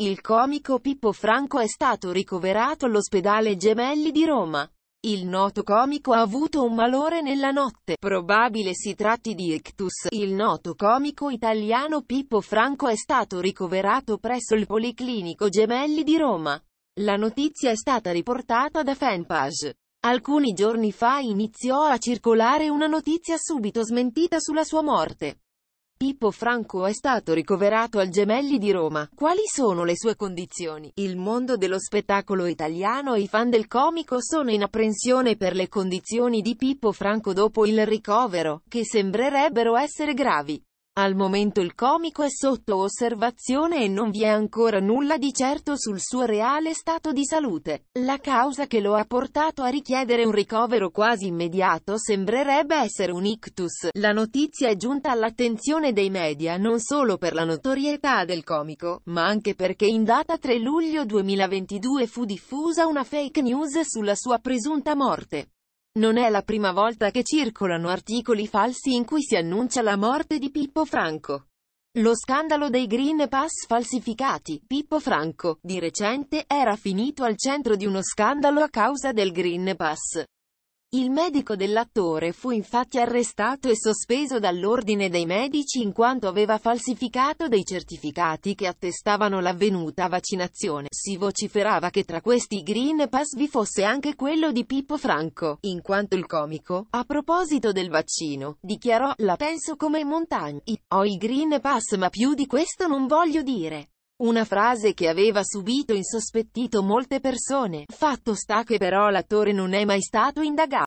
Il comico Pippo Franco è stato ricoverato all'ospedale Gemelli di Roma. Il noto comico ha avuto un malore nella notte, probabile si tratti di ictus. Il noto comico italiano Pippo Franco è stato ricoverato presso il Policlinico Gemelli di Roma. La notizia è stata riportata da Fanpage. Alcuni giorni fa iniziò a circolare una notizia subito smentita sulla sua morte. Pippo Franco è stato ricoverato al Gemelli di Roma. Quali sono le sue condizioni? Il mondo dello spettacolo italiano e i fan del comico sono in apprensione per le condizioni di Pippo Franco dopo il ricovero, che sembrerebbero essere gravi. Al momento il comico è sotto osservazione e non vi è ancora nulla di certo sul suo reale stato di salute. La causa che lo ha portato a richiedere un ricovero quasi immediato sembrerebbe essere un ictus. La notizia è giunta all'attenzione dei media non solo per la notorietà del comico, ma anche perché in data 3 luglio 2022 fu diffusa una fake news sulla sua presunta morte. Non è la prima volta che circolano articoli falsi in cui si annuncia la morte di Pippo Franco. Lo scandalo dei Green Pass falsificati, Pippo Franco, di recente, era finito al centro di uno scandalo a causa del Green Pass. Il medico dell'attore fu infatti arrestato e sospeso dall'ordine dei medici in quanto aveva falsificato dei certificati che attestavano l'avvenuta vaccinazione. Si vociferava che tra questi Green Pass vi fosse anche quello di Pippo Franco, in quanto il comico, a proposito del vaccino, dichiarò «La penso come montagne, ho il Green Pass ma più di questo non voglio dire». Una frase che aveva subito insospettito molte persone. Fatto sta che però l'attore non è mai stato indagato.